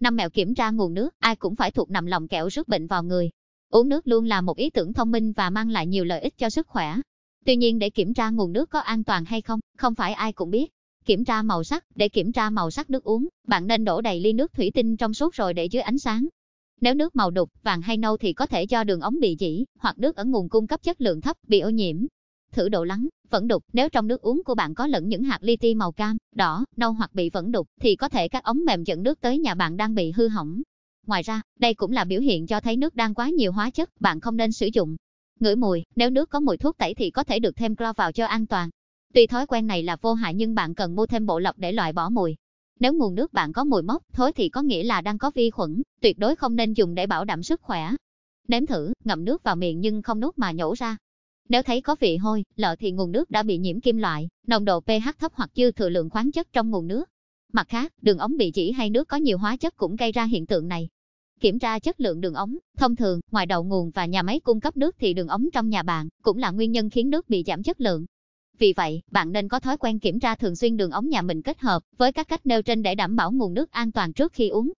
Năm mẹo kiểm tra nguồn nước, ai cũng phải thuộc nằm lòng kẻo rước bệnh vào người. Uống nước luôn là một ý tưởng thông minh và mang lại nhiều lợi ích cho sức khỏe. Tuy nhiên để kiểm tra nguồn nước có an toàn hay không, không phải ai cũng biết. Kiểm tra màu sắc, để kiểm tra màu sắc nước uống, bạn nên đổ đầy ly nước thủy tinh trong suốt rồi để dưới ánh sáng. Nếu nước màu đục, vàng hay nâu thì có thể do đường ống bị dỉ, hoặc nước ở nguồn cung cấp chất lượng thấp, bị ô nhiễm, thử độ lắng, vẫn đục. Nếu trong nước uống của bạn có lẫn những hạt li ti màu cam, đỏ, nâu hoặc bị vẫn đục, thì có thể các ống mềm dẫn nước tới nhà bạn đang bị hư hỏng. Ngoài ra, đây cũng là biểu hiện cho thấy nước đang quá nhiều hóa chất, bạn không nên sử dụng. Ngửi mùi, nếu nước có mùi thuốc tẩy thì có thể được thêm clo vào cho an toàn. Tuy thói quen này là vô hại nhưng bạn cần mua thêm bộ lọc để loại bỏ mùi. Nếu nguồn nước bạn có mùi mốc, thối thì có nghĩa là đang có vi khuẩn, tuyệt đối không nên dùng để bảo đảm sức khỏe. Nếm thử, ngậm nước vào miệng nhưng không nuốt mà nhổ ra, nếu thấy có vị hôi, lợ thì nguồn nước đã bị nhiễm kim loại, nồng độ pH thấp hoặc dư thừa lượng khoáng chất trong nguồn nước. Mặt khác, đường ống bị chỉ hay nước có nhiều hóa chất cũng gây ra hiện tượng này. Kiểm tra chất lượng đường ống, thông thường, ngoài đầu nguồn và nhà máy cung cấp nước thì đường ống trong nhà bạn cũng là nguyên nhân khiến nước bị giảm chất lượng. Vì vậy, bạn nên có thói quen kiểm tra thường xuyên đường ống nhà mình kết hợp với các cách nêu trên để đảm bảo nguồn nước an toàn trước khi uống.